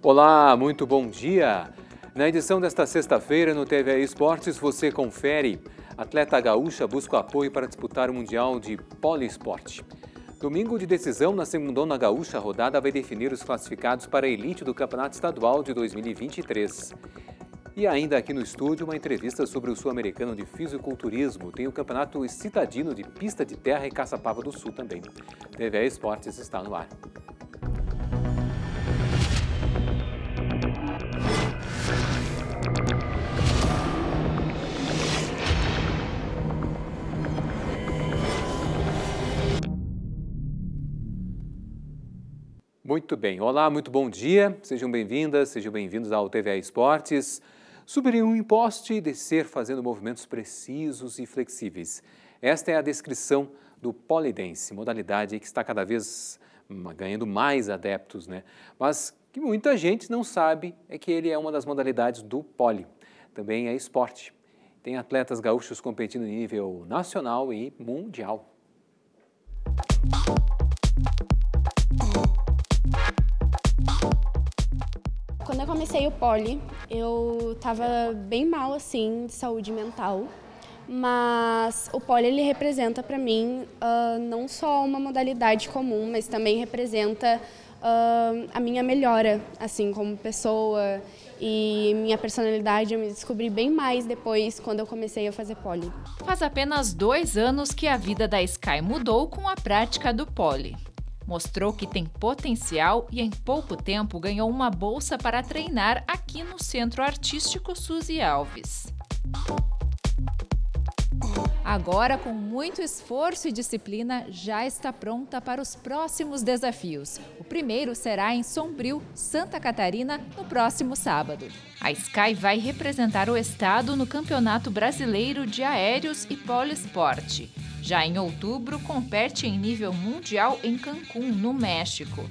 Olá, muito bom dia! Na edição desta sexta-feira no TV Esportes você confere. Atleta gaúcha busca apoio para disputar o Mundial de Poliesporte. Domingo de decisão na segundona gaúcha rodada vai definir os classificados para a elite do Campeonato Estadual de 2023. E ainda aqui no estúdio, uma entrevista sobre o Sul-Americano de Fisiculturismo. Tem o Campeonato Citadino de Pista de Terra e Caçapava do Sul também. TV Esportes está no ar. Muito bem. Olá, muito bom dia. Sejam bem-vindas, sejam bem-vindos ao TVA Esportes. Subir um imposto e descer fazendo movimentos precisos e flexíveis. Esta é a descrição do polidense, modalidade que está cada vez ganhando mais adeptos, né? Mas que muita gente não sabe é que ele é uma das modalidades do poli. Também é esporte. Tem atletas gaúchos competindo em nível nacional e mundial. Quando eu comecei o poli, eu estava bem mal, assim, de saúde mental. Mas o poli, ele representa para mim uh, não só uma modalidade comum, mas também representa uh, a minha melhora, assim, como pessoa e minha personalidade eu me descobri bem mais depois quando eu comecei a fazer poli. Faz apenas dois anos que a vida da Sky mudou com a prática do poli mostrou que tem potencial e em pouco tempo ganhou uma bolsa para treinar aqui no Centro Artístico Suzy Alves. Agora, com muito esforço e disciplina, já está pronta para os próximos desafios. O primeiro será em Sombrio, Santa Catarina, no próximo sábado. A Sky vai representar o estado no Campeonato Brasileiro de Aéreos e Poliesporte. Já em outubro, compete em nível mundial em Cancún, no México.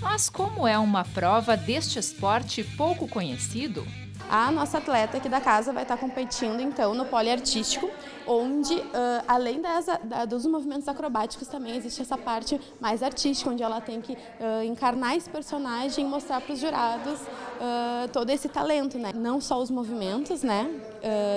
Mas como é uma prova deste esporte pouco conhecido? A nossa atleta aqui da casa vai estar competindo então no poliartístico, onde uh, além das, da, dos movimentos acrobáticos também existe essa parte mais artística, onde ela tem que uh, encarnar esse personagem e mostrar para os jurados uh, todo esse talento, né? Não só os movimentos, né,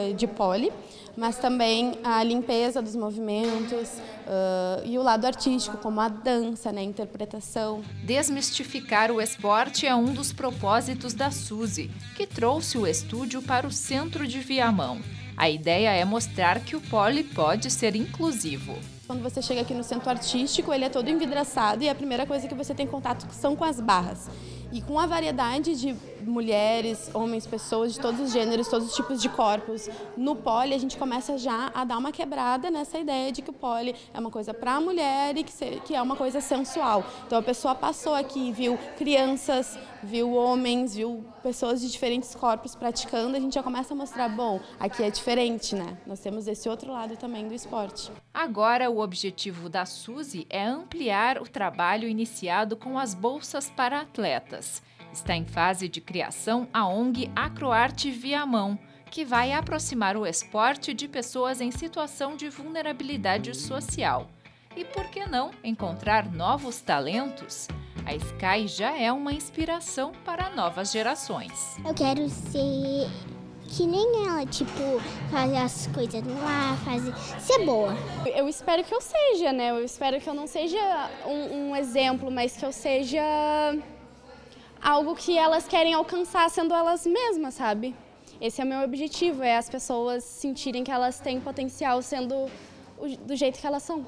uh, de pole, mas também a limpeza dos movimentos uh, e o lado artístico, como a dança, né, a interpretação. Desmistificar o esporte é um dos propósitos da Suzy, que trouxe o estúdio para o centro de Viamão. A ideia é mostrar que o pole pode ser inclusivo. Quando você chega aqui no centro artístico, ele é todo envidraçado e a primeira coisa que você tem contato são com as barras. E com a variedade de mulheres, homens, pessoas de todos os gêneros, todos os tipos de corpos no pole, a gente começa já a dar uma quebrada nessa ideia de que o pole é uma coisa para a mulher e que, é uma coisa sensual. Então a pessoa passou aqui viu crianças, viu homens, viu pessoas de diferentes corpos praticando, a gente já começa a mostrar, bom, aqui é diferente, né? Nós temos esse outro lado também do esporte. Agora, o objetivo da Suzy é ampliar o trabalho iniciado com as bolsas para atletas. Está em fase de criação a ONG Acroarte Viamão, que vai aproximar o esporte de pessoas em situação de vulnerabilidade social. E por que não encontrar novos talentos? A Sky já é uma inspiração para novas gerações. Eu quero ser que nem ela, tipo, fazer as coisas no ar, fazer, ser boa. Eu espero que eu seja, né? Eu espero que eu não seja um, um exemplo, mas que eu seja algo que elas querem alcançar sendo elas mesmas, sabe? Esse é o meu objetivo, é as pessoas sentirem que elas têm potencial sendo o, do jeito que elas são.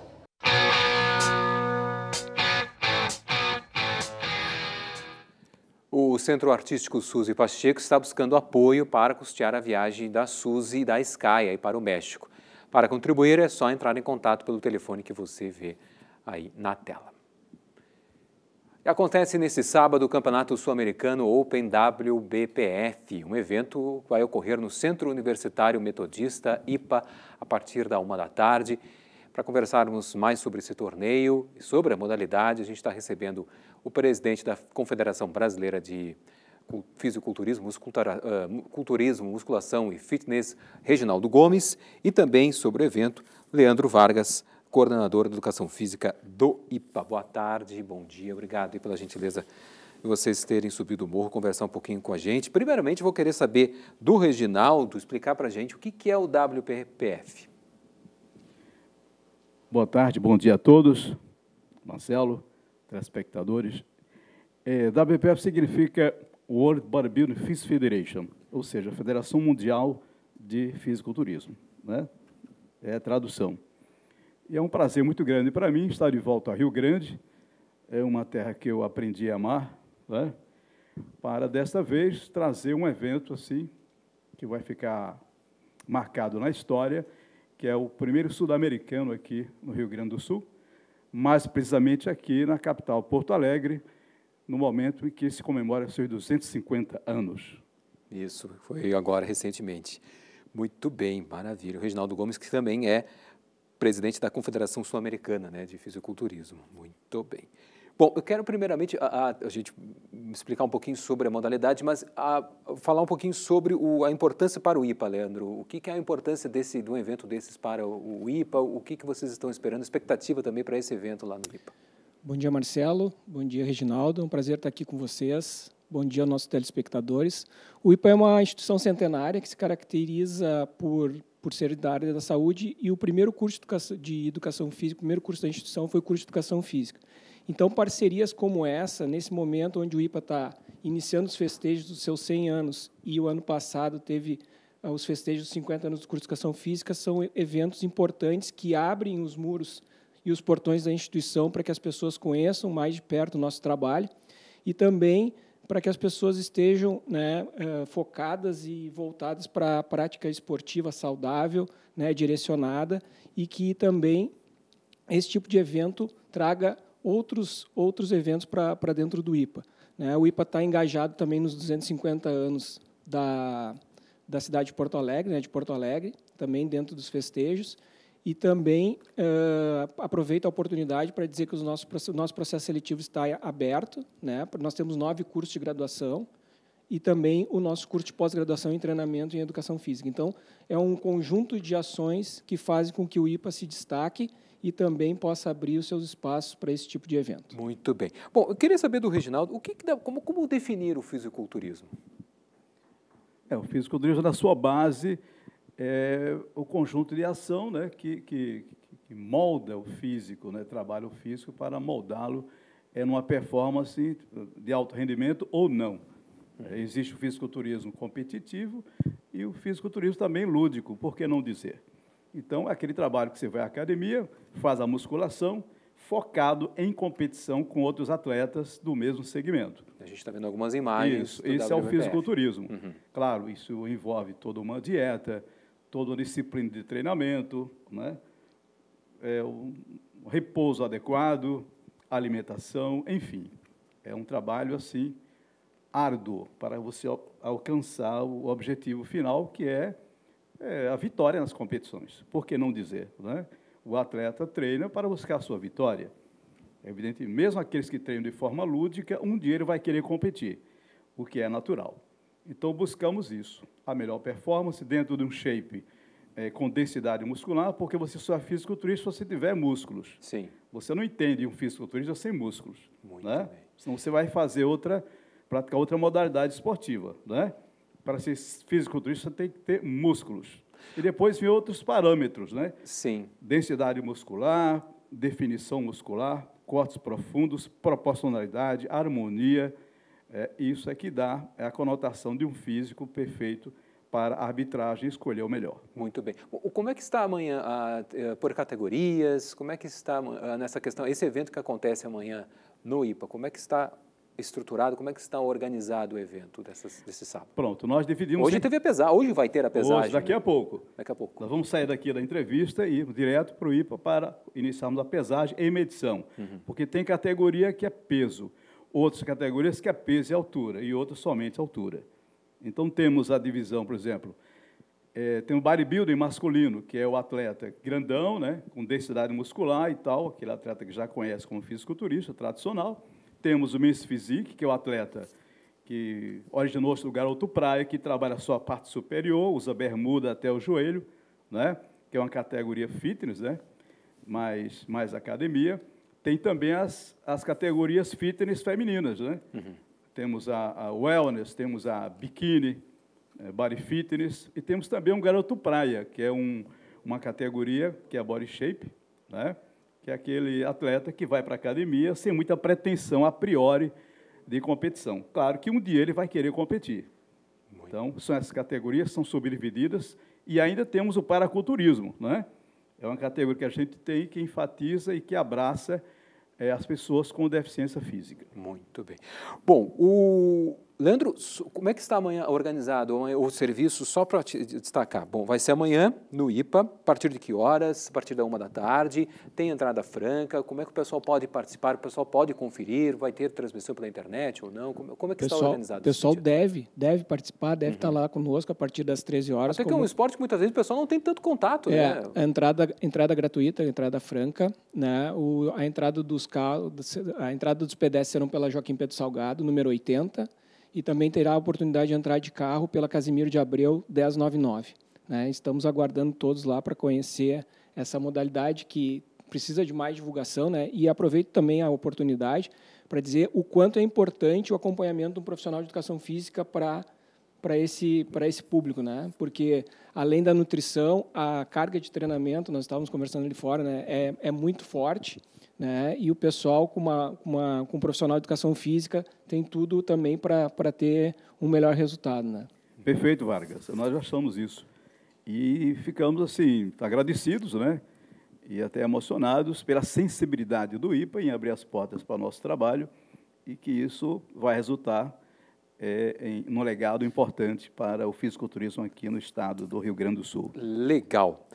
O Centro Artístico Suzy Pacheco está buscando apoio para custear a viagem da Suzy e da Sky para o México. Para contribuir é só entrar em contato pelo telefone que você vê aí na tela. Acontece nesse sábado o Campeonato Sul-Americano Open WBPF. Um evento que vai ocorrer no Centro Universitário Metodista IPA a partir da uma da tarde. Para conversarmos mais sobre esse torneio e sobre a modalidade, a gente está recebendo o presidente da Confederação Brasileira de Fisiculturismo, Culturismo, Musculação e Fitness, Reginaldo Gomes, e também sobre o evento, Leandro Vargas, coordenadora de Educação Física do IPA. Boa tarde, bom dia, obrigado pela gentileza de vocês terem subido o morro, conversar um pouquinho com a gente. Primeiramente, vou querer saber do Reginaldo, explicar para a gente o que é o WPF. Boa tarde, bom dia a todos, Marcelo, telespectadores. É, WPF significa World Bodybuilding Physics Federation, ou seja, a Federação Mundial de Fisiculturismo. Né? É a tradução. E é um prazer muito grande para mim estar de volta a Rio Grande, é uma terra que eu aprendi a amar, né? para desta vez trazer um evento assim, que vai ficar marcado na história, que é o primeiro sul-americano aqui no Rio Grande do Sul, mais precisamente aqui na capital Porto Alegre, no momento em que se comemora seus 250 anos. Isso, foi agora recentemente. Muito bem, maravilha. O Reginaldo Gomes, que também é presidente da Confederação Sul-Americana né, de Fisiculturismo. Muito bem. Bom, eu quero primeiramente a, a, a, gente explicar um pouquinho sobre a modalidade, mas a, falar um pouquinho sobre o, a importância para o IPA, Leandro. O que, que, é a importância desse, de um evento desses para o, o IPA? O que, que vocês estão esperando? Expectativa também para esse evento lá no IPA. Bom dia, Marcelo. Bom dia, Reginaldo. É um prazer estar aqui com vocês. Bom dia aos nossos telespectadores. O IPA é uma instituição centenária que se caracteriza por por ser da área da saúde, e o primeiro curso de educação física, o primeiro curso da instituição foi o curso de educação física. Então, parcerias como essa, nesse momento onde o IPA está iniciando os festejos dos seus 100 anos, e o ano passado teve ah, os festejos dos 50 anos do curso de educação física, são eventos importantes que abrem os muros e os portões da instituição para que as pessoas conheçam mais de perto o nosso trabalho. E também para que as pessoas estejam né, é, focadas e voltadas para a prática esportiva saudável, né, direcionada, e que também esse tipo de evento traga outros, outros eventos para dentro do IPA. Né? O IPA está engajado também nos 250 anos da, da cidade de Porto Alegre, né, de Porto Alegre, também dentro dos festejos. E também uh, aproveito a oportunidade para dizer que o nosso, nosso processo seletivo está aberto. Né? Nós temos nove cursos de graduação e também o nosso curso de pós-graduação em treinamento em educação física. Então, é um conjunto de ações que fazem com que o IPA se destaque e também possa abrir os seus espaços para esse tipo de evento. Muito bem. Bom, eu queria saber do Reginaldo, o que, que dá, como, como definir o fisiculturismo? É, o fisiculturismo, na sua base, é o conjunto de ação né, que, que, que molda o físico, né, trabalha o físico para moldá-lo é numa performance de alto rendimento ou não. É, existe o fisiculturismo competitivo e o fisiculturismo também lúdico, por que não dizer? Então, é aquele trabalho que você vai à academia, faz a musculação, focado em competição com outros atletas do mesmo segmento. A gente está vendo algumas imagens. Isso, isso é o fisiculturismo. Uhum. Claro, isso envolve toda uma dieta, toda uma disciplina de treinamento, né? é, um repouso adequado, alimentação, enfim. É um trabalho assim árduo para você alcançar o objetivo final, que é, é a vitória nas competições. Por que não dizer? Né? O atleta treina para buscar a sua vitória. É evidente, mesmo aqueles que treinam de forma lúdica, um dia ele vai querer competir, o que é natural. Então, buscamos isso, a melhor performance dentro de um shape é, com densidade muscular, porque você só é fisiculturista se você tiver músculos. Sim. Você não entende um fisiculturista sem músculos. Muito né? bem. Senão você vai fazer outra, praticar outra modalidade esportiva. Né? Para ser fisiculturista, tem que ter músculos. E depois vem outros parâmetros, né? Sim. Densidade muscular, definição muscular, cortes profundos, proporcionalidade, harmonia, é, isso é que dá é a conotação de um físico perfeito para a arbitragem escolher o melhor. Muito bem. Como é que está amanhã, é, por categorias, como é que está nessa questão, esse evento que acontece amanhã no IPA, como é que está estruturado, como é que está organizado o evento dessas, desse sábado? Pronto, nós dividimos... Hoje em... teve a pesagem, hoje vai ter a pesagem. Hoje, daqui né? a pouco. Daqui a pouco. Nós vamos sair daqui da entrevista e ir direto para o IPA para iniciarmos a pesagem em medição, uhum. porque tem categoria que é peso, outras categorias que é peso e altura, e outras somente altura. Então, temos a divisão, por exemplo, é, tem o bodybuilding masculino, que é o atleta grandão, né, com densidade muscular e tal, aquele atleta que já conhece como fisiculturista tradicional. Temos o men's physique, que é o atleta que originou-se do garoto praia, que trabalha só a parte superior, usa bermuda até o joelho, né, que é uma categoria fitness, né, mais, mais academia tem também as, as categorias fitness femininas, né? Uhum. Temos a, a, wellness, temos a bikini, é, eh, body fitness, e temos também um garoto praia, que é um, uma categoria que é a body shape, né? que é aquele atleta que vai para a academia sem muita pretensão a priori de competição. Claro que um dia ele vai querer competir. Muito então, são essas categorias, são subdivididas, e ainda temos o paraculturismo, né? É uma categoria que a gente tem que enfatiza e que abraça é, as pessoas com deficiência física. Muito bem. Bom, o, Leandro, como é que está amanhã organizado o serviço, só para destacar? Bom, vai ser amanhã no IPA, a partir de que horas? A partir da uma da tarde, tem entrada franca, como é que o pessoal pode participar, o pessoal pode conferir, vai ter transmissão pela internet ou não? Como, é que pessoal, está organizado? O pessoal deve, deve participar, deve tá uhum. estar lá conosco a partir das 13 horas. Até como... que é um esporte que muitas vezes o pessoal não tem tanto contato, é, né? A entrada, entrada gratuita, a entrada franca, né? O, a, entrada dos a entrada dos pedestres serão pela Joaquim Pedro Salgado, número 80, e também terá a oportunidade de entrar de carro pela Casimiro de Abreu 1099. Né? Estamos aguardando todos lá para conhecer essa modalidade que precisa de mais divulgação, né? E aproveito também a oportunidade para dizer o quanto é importante o acompanhamento de um profissional de educação física para para esse para esse público, né? Porque além da nutrição, a carga de treinamento, nós estávamos conversando ali fora, né? É, é muito forte, né? E o pessoal com uma, uma com um profissional de educação física tem tudo também para para ter um melhor resultado, né? Perfeito, Vargas. Nós achamos isso e ficamos assim agradecidos, né? E até emocionados pela sensibilidade do IPA em abrir as portas para o nosso trabalho e que isso vai resultar é, em, um legado importante para o fisiculturismo aqui no estado do Rio Grande do Sul. Legal.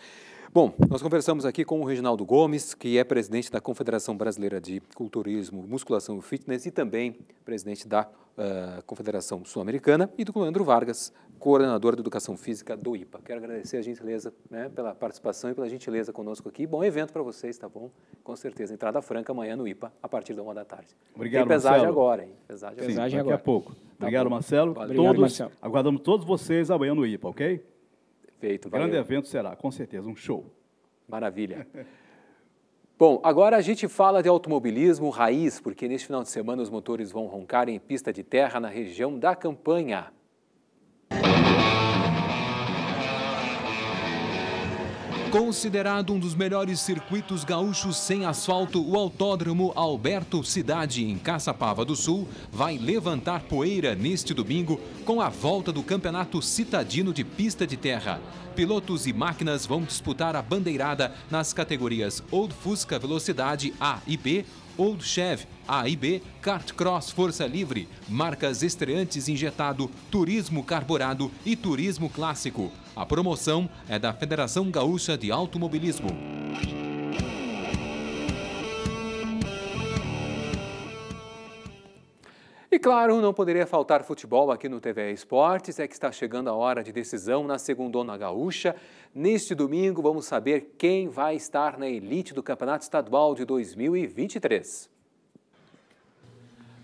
Bom, nós conversamos aqui com o Reginaldo Gomes, que é presidente da Confederação Brasileira de Culturismo, Musculação e Fitness e também presidente da uh, Confederação Sul-Americana, e do Leandro Vargas, coordenador de Educação Física do IPA. Quero agradecer a gentileza né, pela participação e pela gentileza conosco aqui. Bom evento para vocês, tá bom? Com certeza, entrada franca amanhã no IPA, a partir da uma da tarde. Obrigado, Tem pesagem Marcelo. agora, hein? Pesagem, Sim, pesagem agora. daqui a pouco. Tá Obrigado, Marcelo. Valeu. Todos, Obrigado, Marcelo. Aguardamos todos vocês amanhã no IPA, ok? Feito, valeu. Grande evento será, com certeza, um show. Maravilha. Bom, agora a gente fala de automobilismo raiz, porque neste final de semana os motores vão roncar em pista de terra na região da campanha. Considerado um dos melhores circuitos gaúchos sem asfalto, o Autódromo Alberto Cidade, em Caçapava do Sul, vai levantar poeira neste domingo com a volta do Campeonato Citadino de Pista de Terra. Pilotos e máquinas vão disputar a bandeirada nas categorias Old Fusca Velocidade A e B, Old Chev, A e B, Kart Cross Força Livre, marcas estreantes injetado, turismo carburado e turismo clássico. A promoção é da Federação Gaúcha de Automobilismo. claro, não poderia faltar futebol aqui no TV Esportes, é que está chegando a hora de decisão na Segundona Gaúcha. Neste domingo, vamos saber quem vai estar na elite do Campeonato Estadual de 2023.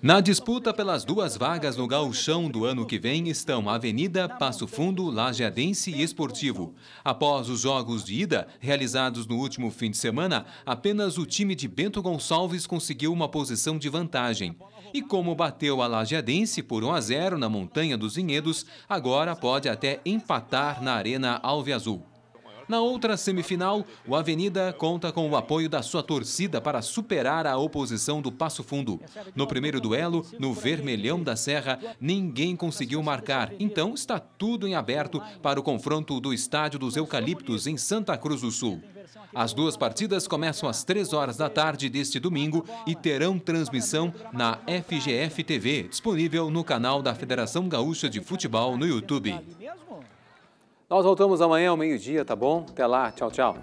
Na disputa pelas duas vagas no gauchão do ano que vem estão Avenida, Passo Fundo, Lajeadense e Esportivo. Após os jogos de ida, realizados no último fim de semana, apenas o time de Bento Gonçalves conseguiu uma posição de vantagem. E como bateu a Lajeadense por 1 a 0 na Montanha dos Vinhedos, agora pode até empatar na Arena Alve Azul. Na outra semifinal, o Avenida conta com o apoio da sua torcida para superar a oposição do Passo Fundo. No primeiro duelo, no Vermelhão da Serra, ninguém conseguiu marcar, então está tudo em aberto para o confronto do Estádio dos Eucaliptos, em Santa Cruz do Sul. As duas partidas começam às 3 horas da tarde deste domingo e terão transmissão na FGF TV, disponível no canal da Federação Gaúcha de Futebol no YouTube. Nós voltamos amanhã ao meio-dia, tá bom? Até lá, tchau, tchau.